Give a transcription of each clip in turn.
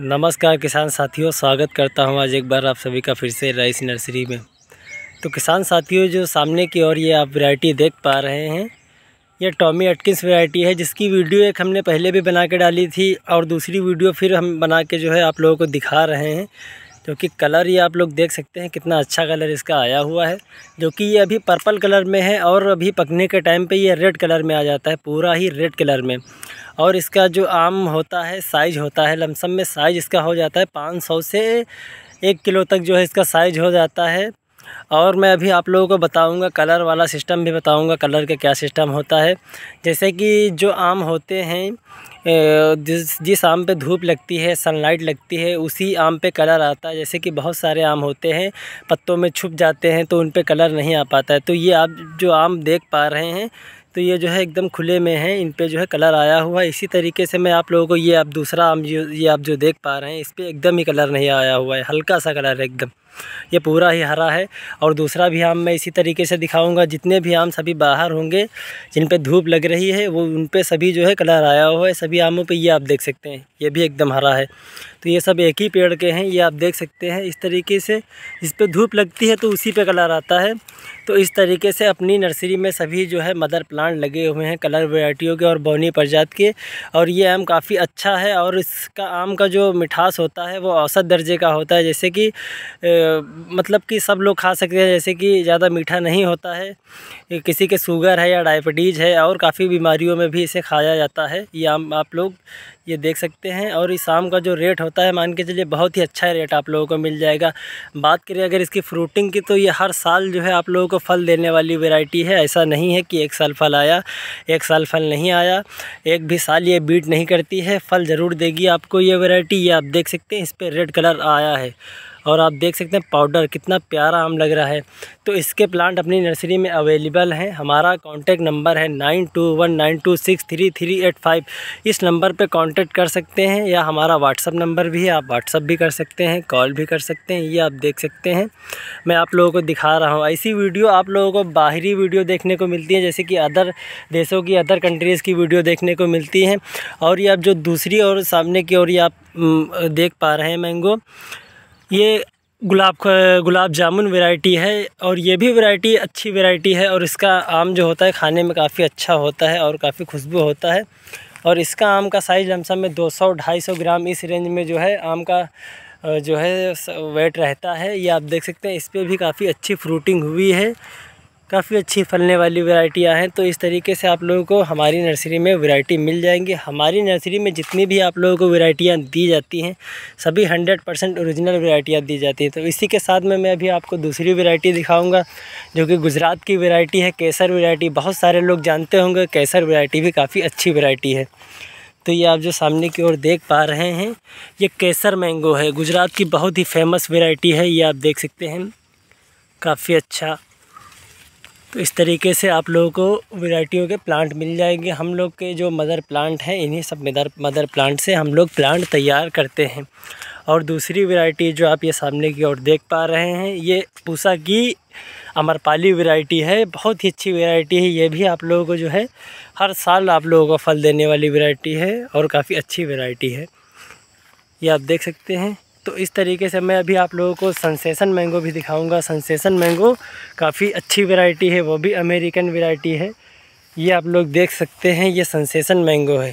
नमस्कार किसान साथियों स्वागत करता हूं आज एक बार आप सभी का फिर से राइस नर्सरी में तो किसान साथियों जो सामने की ओर ये आप वैरायटी देख पा रहे हैं ये टॉमी एटकिंस वैरायटी है जिसकी वीडियो एक हमने पहले भी बना के डाली थी और दूसरी वीडियो फिर हम बना के जो है आप लोगों को दिखा रहे हैं क्योंकि तो कलर ये आप लोग देख सकते हैं कितना अच्छा कलर इसका आया हुआ है जो कि ये अभी पर्पल कलर में है और अभी पकने के टाइम पे ये रेड कलर में आ जाता है पूरा ही रेड कलर में और इसका जो आम होता है साइज होता है लमसम में साइज इसका हो जाता है पाँच सौ से एक किलो तक जो है इसका साइज हो जाता है और मैं अभी आप लोगों को बताऊंगा कलर वाला सिस्टम भी बताऊंगा कलर का क्या सिस्टम होता है जैसे कि जो आम होते हैं जिस जिस आम पे धूप लगती है सनलाइट लगती है उसी आम पे कलर आता है जैसे कि बहुत सारे आम होते हैं पत्तों में छुप जाते हैं तो उन पे कलर नहीं आ पाता है तो ये आप जो आम देख पा रहे हैं तो ये जो है एकदम खुले में है इन पर जो है कलर आया हुआ है इसी तरीके से मैं आप लोगों को ये आप दूसरा आम ये आप जो देख पा रहे हैं इस पर एकदम ही कलर नहीं आया हुआ है हल्का सा कलर है एकदम ये पूरा ही हरा है और दूसरा भी आम मैं इसी तरीके से दिखाऊंगा जितने भी आम सभी बाहर होंगे जिन पे धूप लग रही है वो उन पे सभी जो है कलर आया हुआ है सभी आमों पे ये आप देख सकते हैं ये भी एकदम हरा है तो ये सब एक ही पेड़ के हैं ये आप देख सकते हैं इस तरीके से इस पर धूप लगती है तो उसी पर कलर आता है तो इस तरीके से अपनी नर्सरी में सभी जो है मदर प्लांट लगे हुए हैं कलर वेराइटियों के और बौनी प्रजात के और ये आम काफ़ी अच्छा है और इसका आम का जो मिठास होता है वो औसत दर्जे का होता है जैसे कि ए, मतलब कि सब लोग खा सकते हैं जैसे कि ज़्यादा मीठा नहीं होता है किसी के शुगर है या डायबिटीज़ है और काफ़ी बीमारियों में भी इसे खाया जाता है ये आम आप लोग ये देख सकते हैं और इस आम का जो रेट होता है मान के चलिए बहुत ही अच्छा रेट आप लोगों को मिल जाएगा बात करें अगर इसकी फ्रूटिंग की तो ये हर साल जो है आप लोगों को फल देने वाली वेराइटी है ऐसा नहीं है कि एक साल फल आया एक साल फल नहीं आया एक भी साल ये बीट नहीं करती है फल ज़रूर देगी आपको ये वेराइटी ये आप देख सकते हैं इस पर रेड कलर आया है और आप देख सकते हैं पाउडर कितना प्यारा आम लग रहा है तो इसके प्लांट अपनी नर्सरी में अवेलेबल हैं हमारा कांटेक्ट नंबर है nine two one nine two six three three eight five इस नंबर पर कांटेक्ट कॉन्टेक्ट कर सकते हैं या हमारा व्हाट्सअप नंबर भी है आप व्हाट्सअप भी कर सकते हैं कॉल भी कर सकते हैं ये आप देख सकते हैं मैं आप लोगों को दिखा रहा हूँ ऐसी वीडियो आप लोगों को बाहरी वीडियो देखने को मिलती है जैसे कि अदर देशों की अदर कंट्रीज़ की वीडियो देखने को मिलती है और ये आप जो दूसरी और सामने की ओर ये आप देख पा रहे हैं मैंगो ये गुलाब गुलाब जामुन वैरायटी है और ये भी वैरायटी अच्छी वैरायटी है और इसका आम जो होता है खाने में काफ़ी अच्छा होता है और काफ़ी खुशबू होता है और इसका आम का साइज़ लमसम में 200 250 ग्राम इस रेंज में जो है आम का जो है वेट रहता है ये आप देख सकते हैं इस पर भी काफ़ी अच्छी फ्रूटिंग हुई है काफ़ी अच्छी फलने वाली वैरायटियाँ हैं तो इस तरीके से आप लोगों को हमारी नर्सरी में वैरायटी मिल जाएंगी हमारी नर्सरी में जितनी भी आप लोगों को वैरायटियाँ दी जाती हैं सभी 100 परसेंट औरिजिनल वैरायटियाँ दी जाती हैं तो इसी के साथ में मैं अभी आपको दूसरी वैरायटी दिखाऊंगा जो कि गुजरात की वैरायटी है केसर वैरायटी बहुत सारे लोग जानते होंगे केसर वैरायटी भी काफ़ी अच्छी वैरायटी है तो ये आप जो सामने की ओर देख पा रहे हैं ये केसर मैंगो है गुजरात की बहुत ही फेमस वेराइटी है ये आप देख सकते हैं काफ़ी अच्छा तो इस तरीके से आप लोगों को वैरायटियों के प्लांट मिल जाएंगे हम लोग के जो मदर प्लांट हैं इन्हीं सब मदर मदर प्लांट से हम लोग प्लांट तैयार करते हैं और दूसरी वैरायटी जो आप ये सामने की ओर देख पा रहे हैं ये पूसा की अमरपाली वैरायटी है बहुत ही अच्छी वैरायटी है ये भी आप लोगों को जो है हर साल आप लोगों को फल देने वाली वैरायटी है और काफ़ी अच्छी वैरायटी है ये आप देख सकते हैं तो इस तरीके से मैं अभी आप लोगों को सनसेसन मैंगो भी दिखाऊंगा सनसेसन मैंगो काफ़ी अच्छी वैरायटी है वो भी अमेरिकन वैरायटी है ये आप लोग देख सकते हैं ये सनसेसन मैंगो है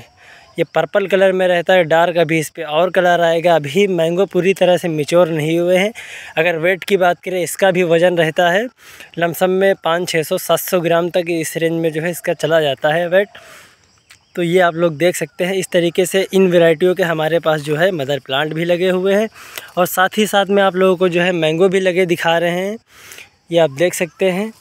ये पर्पल कलर में रहता है डार्क अभी इस पर और कलर आएगा अभी मैंगो पूरी तरह से मिच्योर नहीं हुए हैं अगर वेट की बात करें इसका भी वज़न रहता है लमसम में पाँच छः सौ सात सौ ग्राम तक इस रेंज में जो है इसका चला जाता है वेट तो ये आप लोग देख सकते हैं इस तरीके से इन वेराइटियों के हमारे पास जो है मदर प्लांट भी लगे हुए हैं और साथ ही साथ में आप लोगों को जो है मैंगो भी लगे दिखा रहे हैं ये आप देख सकते हैं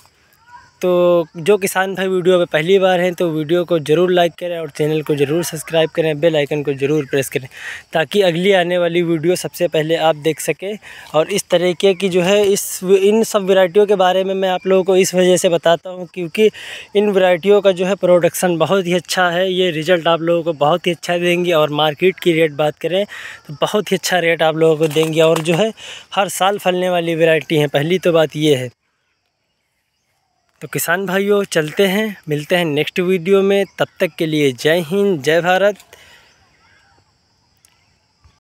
तो जो किसान भाई वीडियो में पहली बार हैं तो वीडियो को ज़रूर लाइक करें और चैनल को ज़रूर सब्सक्राइब करें बेल आइकन को ज़रूर प्रेस करें ताकि अगली आने वाली वीडियो सबसे पहले आप देख सकें और इस तरीके की जो है इस इन सब वैरायटियों के बारे में मैं आप लोगों को इस वजह से बताता हूँ क्योंकि इन वरायटियों का जो है प्रोडक्शन बहुत ही अच्छा है ये रिज़ल्ट आप लोगों को बहुत ही अच्छा देंगी और मार्केट की रेट बात करें तो बहुत ही अच्छा रेट आप लोगों को देंगी और जो है हर साल फलने वाली वेराइटी हैं पहली तो बात ये है तो किसान भाइयों चलते हैं मिलते हैं नेक्स्ट वीडियो में तब तक के लिए जय हिंद जय भारत